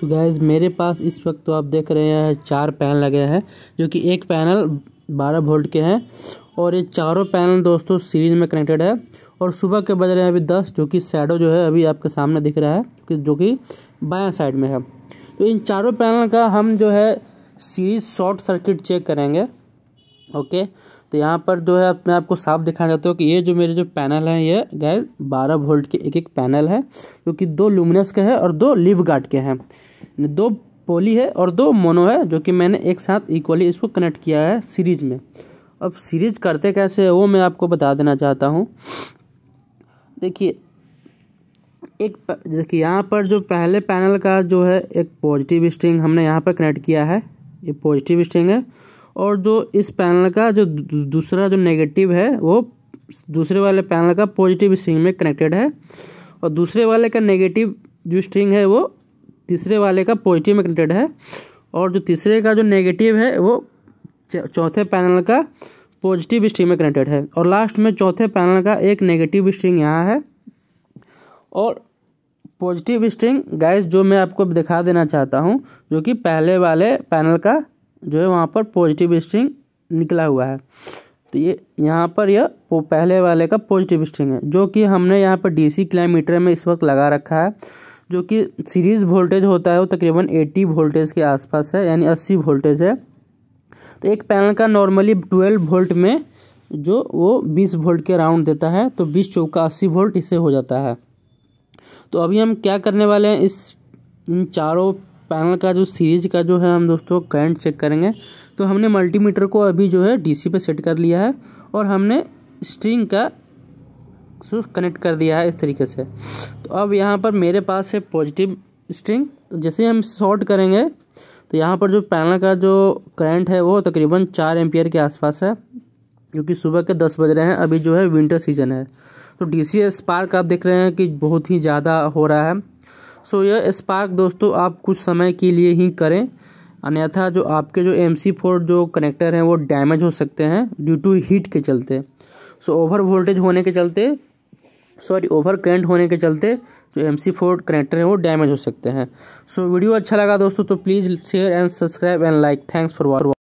तो गैज़ मेरे पास इस वक्त तो आप देख रहे हैं चार पैन लगे हैं जो कि एक पैनल बारह वोल्ट के हैं और ये चारों पैनल दोस्तों सीरीज में कनेक्टेड है और सुबह के बज रहे हैं अभी दस जो कि सैडो जो है अभी आपके सामने दिख रहा है कि जो कि बायां साइड में है तो इन चारों पैनल का हम जो है सीरीज शॉर्ट सर्किट चेक करेंगे ओके तो यहाँ पर जो है अपने आपको साफ दिखाना चाहता हूँ कि ये जो मेरे जो पैनल है ये गैस बारह वोल्ट के एक एक पैनल है जो कि दो लुमिनस के हैं और दो लिव गार्ड के हैं दो पोली है और दो मोनो है जो कि मैंने एक साथ इक्वली इसको कनेक्ट किया है सीरीज में अब सीरीज करते कैसे है वो मैं आपको बता देना चाहता हूँ देखिए एक देखिए यहाँ पर जो पहले पैनल का जो है एक पॉजिटिव स्ट्रिंग हमने यहाँ पर कनेक्ट किया है ये पॉजिटिव स्ट्रिंग है और जो इस पैनल का जो दूसरा जो नेगेटिव है वो दूसरे वाले पैनल का पॉजिटिव स्ट्रिंग में कनेक्टेड है और दूसरे वाले का नेगेटिव जो स्ट्रिंग है वो तीसरे वाले का पॉजिटिव में कनेक्टेड है और जो तीसरे का जो नेगेटिव है वो चौथे पैनल का पॉजिटिव स्ट्रिंग में कनेक्टेड है और लास्ट में चौथे पैनल का एक नेगेटिव स्ट्रिंग यहाँ है और पॉजिटिव स्ट्रिंग गैस जो मैं आपको दिखा देना चाहता हूँ जो कि पहले वाले पैनल का जो है वहाँ पर पॉजिटिव स्ट्रिंग निकला हुआ है तो ये यहाँ पर यह पहले वाले का पॉजिटिव स्ट्रिंग है जो कि हमने यहाँ पर डीसी किलोमीटर में इस वक्त लगा रखा है जो कि सीरीज वोल्टेज होता है वो तकरीबन 80 वोल्टेज के आसपास है यानी 80 वोल्टेज है तो एक पैनल का नॉर्मली 12 वोल्ट में जो वो 20 वोल्ट के राउंड देता है तो चौक चौका अस्सी वोल्ट इससे हो जाता है तो अभी हम क्या करने वाले हैं इस इन चारों पैनल का जो सीरीज का जो है हम दोस्तों करंट चेक करेंगे तो हमने मल्टीमीटर को अभी जो है डीसी पे सेट कर लिया है और हमने स्ट्रिंग का स्विच कनेक्ट कर दिया है इस तरीके से तो अब यहाँ पर मेरे पास है पॉजिटिव स्ट्रिंग तो जैसे हम शॉर्ट करेंगे तो यहाँ पर जो पैनल का जो करंट है वो तकरीबन चार एम्पियर के आसपास है क्योंकि सुबह के दस बज रहे हैं अभी जो है विंटर सीजन है तो डी सी स्पार्क आप देख रहे हैं कि बहुत ही ज़्यादा हो रहा है सो यह स्पार्क दोस्तों आप कुछ समय के लिए ही करें अन्यथा जो आपके जो एम सी फोर जो कनेक्टर हैं वो डैमेज हो सकते हैं ड्यू टू हीट के चलते सो ओवर वोल्टेज होने के चलते सॉरी ओवर करेंट होने के चलते जो एम सी फोर कनेक्टर हैं वो डैमेज हो सकते हैं सो so, वीडियो अच्छा लगा दोस्तों तो please share and subscribe and like thanks for watching